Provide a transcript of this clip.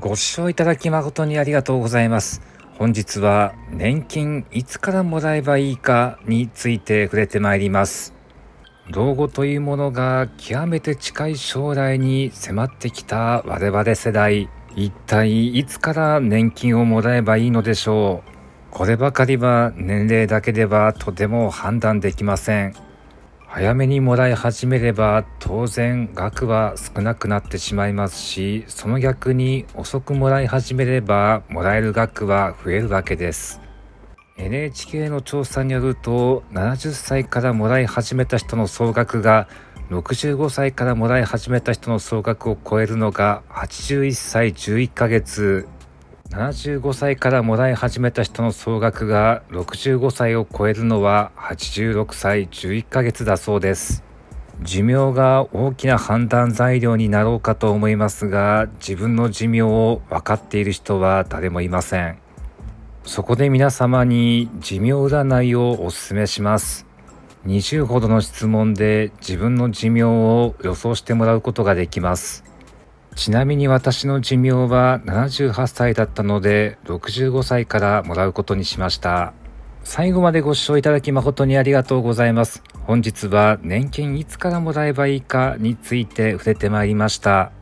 ご視聴いただき誠にありがとうございます。本日は年金いつからもらえばいいかについて触れてまいります。老後というものが極めて近い将来に迫ってきた我々世代。一体いつから年金をもらえばいいのでしょうこればかりは年齢だけではとても判断できません。早めにもらい始めれば当然額は少なくなってしまいますしその逆に遅くもらい始めればもらえる額は増えるわけです NHK の調査によると70歳からもらい始めた人の総額が65歳からもらい始めた人の総額を超えるのが81歳11ヶ月75歳からもらい始めた人の総額が65歳を超えるのは86歳11ヶ月だそうです寿命が大きな判断材料になろうかと思いますが自分の寿命を分かっている人は誰もいませんそこで皆様に寿命占いをお勧めします20ほどの質問で自分の寿命を予想してもらうことができますちなみに私の寿命は78歳だったので、65歳からもらうことにしました。最後までご視聴いただき誠にありがとうございます。本日は年金いつからもらえばいいかについて触れてまいりました。